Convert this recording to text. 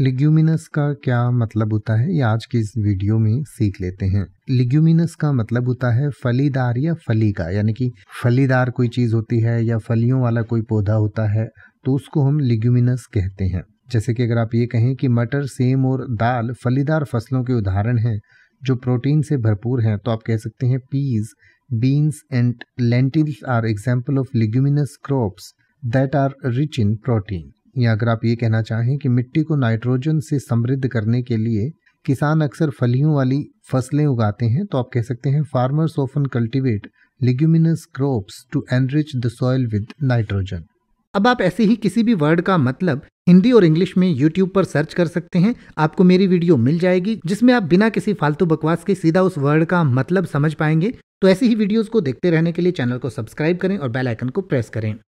leguminous का क्या मतलब होता है ये आज के इस वीडियो में सीख लेते हैं लिग्यूमिनस का मतलब होता है फलीदार या फली का यानी कि फलीदार कोई चीज़ होती है या फलियों वाला कोई पौधा होता है तो उसको हम लिग्यूमिनस कहते हैं जैसे कि अगर आप ये कहें कि मटर सेम और दाल फलीदार फसलों के उदाहरण हैं जो प्रोटीन से भरपूर हैं तो आप कह सकते हैं peas beans and lentils are example of leguminous crops that are rich in protein या अगर आप ये कहना चाहें कि मिट्टी को नाइट्रोजन से समृद्ध करने के लिए किसान अक्सर फलियों वाली फसलें उगाते हैं तो आप कह सकते हैं farmers often cultivate leguminous crops to enrich the soil with nitrogen अब आप ऐसे ही किसी भी वर्ड का मतलब हिंदी और इंग्लिश में यूट्यूब पर सर्च कर सकते हैं आपको मेरी वीडियो मिल जाएगी जिसमें आप बिना किसी फालतू बकवास के सीधा उस वर्ड का मतलब समझ पाएंगे तो ऐसी ही वीडियोस को देखते रहने के लिए चैनल को सब्सक्राइब करें और बेल आइकन को प्रेस करें